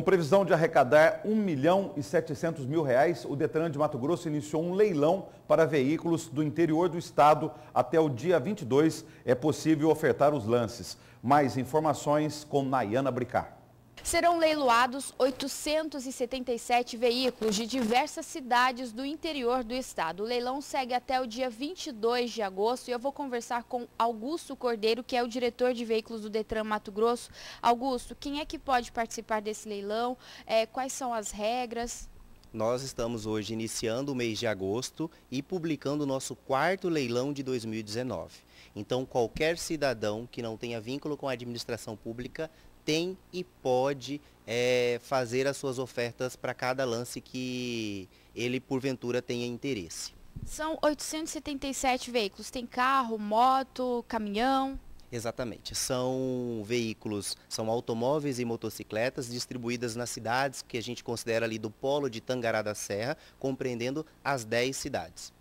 Com previsão de arrecadar 1 milhão e 700 mil reais, o Detran de Mato Grosso iniciou um leilão para veículos do interior do estado. Até o dia 22 é possível ofertar os lances. Mais informações com Nayana Bricar. Serão leiloados 877 veículos de diversas cidades do interior do estado. O leilão segue até o dia 22 de agosto e eu vou conversar com Augusto Cordeiro, que é o diretor de veículos do Detran Mato Grosso. Augusto, quem é que pode participar desse leilão? É, quais são as regras? Nós estamos hoje iniciando o mês de agosto e publicando o nosso quarto leilão de 2019. Então, qualquer cidadão que não tenha vínculo com a administração pública tem e pode é, fazer as suas ofertas para cada lance que ele porventura tenha interesse. São 877 veículos, tem carro, moto, caminhão? Exatamente, são veículos, são automóveis e motocicletas distribuídas nas cidades que a gente considera ali do polo de Tangará da Serra, compreendendo as 10 cidades.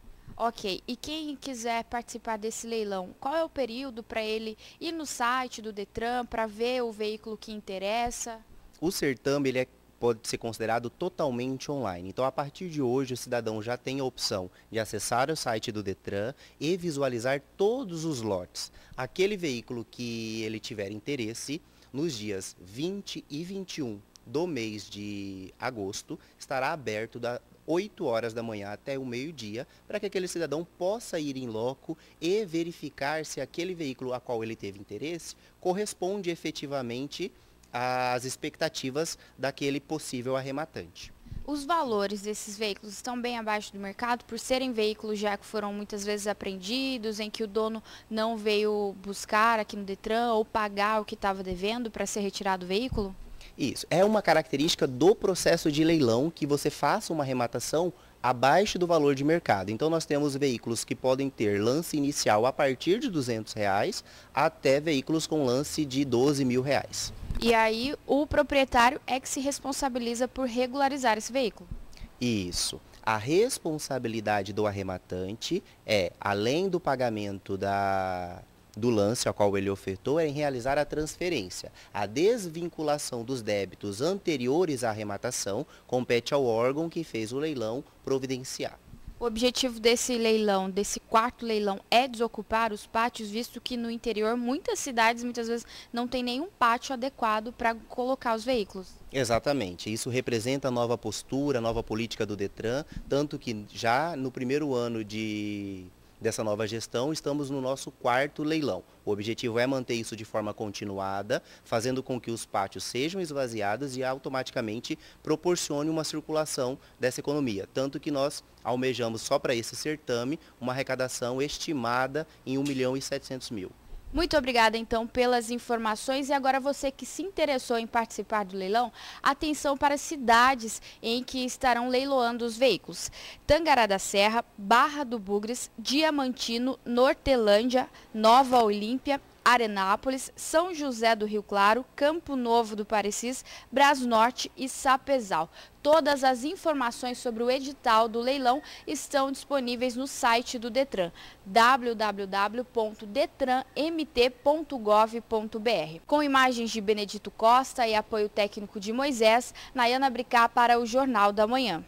Ok. E quem quiser participar desse leilão, qual é o período para ele ir no site do Detran para ver o veículo que interessa? O certame ele é pode ser considerado totalmente online. Então, a partir de hoje, o cidadão já tem a opção de acessar o site do Detran e visualizar todos os lotes. Aquele veículo que ele tiver interesse, nos dias 20 e 21 do mês de agosto estará aberto da 8 horas da manhã até o meio-dia, para que aquele cidadão possa ir em loco e verificar se aquele veículo a qual ele teve interesse corresponde efetivamente às expectativas daquele possível arrematante. Os valores desses veículos estão bem abaixo do mercado por serem veículos já que foram muitas vezes apreendidos, em que o dono não veio buscar aqui no Detran ou pagar o que estava devendo para ser retirado o veículo? Isso. É uma característica do processo de leilão que você faça uma arrematação abaixo do valor de mercado. Então nós temos veículos que podem ter lance inicial a partir de 200 reais até veículos com lance de 12 mil reais. E aí o proprietário é que se responsabiliza por regularizar esse veículo. Isso. A responsabilidade do arrematante é, além do pagamento da, do lance ao qual ele ofertou é em realizar a transferência. A desvinculação dos débitos anteriores à arrematação compete ao órgão que fez o leilão providenciar. O objetivo desse leilão, desse quarto leilão, é desocupar os pátios, visto que no interior muitas cidades muitas vezes não tem nenhum pátio adequado para colocar os veículos. Exatamente. Isso representa a nova postura, a nova política do Detran, tanto que já no primeiro ano de dessa nova gestão, estamos no nosso quarto leilão. O objetivo é manter isso de forma continuada, fazendo com que os pátios sejam esvaziados e automaticamente proporcione uma circulação dessa economia. Tanto que nós almejamos só para esse certame uma arrecadação estimada em 1 milhão e 700 mil. Muito obrigada então pelas informações e agora você que se interessou em participar do leilão, atenção para as cidades em que estarão leiloando os veículos. Tangará da Serra, Barra do Bugres, Diamantino, Nortelândia, Nova Olímpia Arenápolis, São José do Rio Claro, Campo Novo do Parecis, Bras Norte e Sapezal. Todas as informações sobre o edital do leilão estão disponíveis no site do Detran, www.detranmt.gov.br. Com imagens de Benedito Costa e apoio técnico de Moisés, Nayana Bricá para o Jornal da Manhã.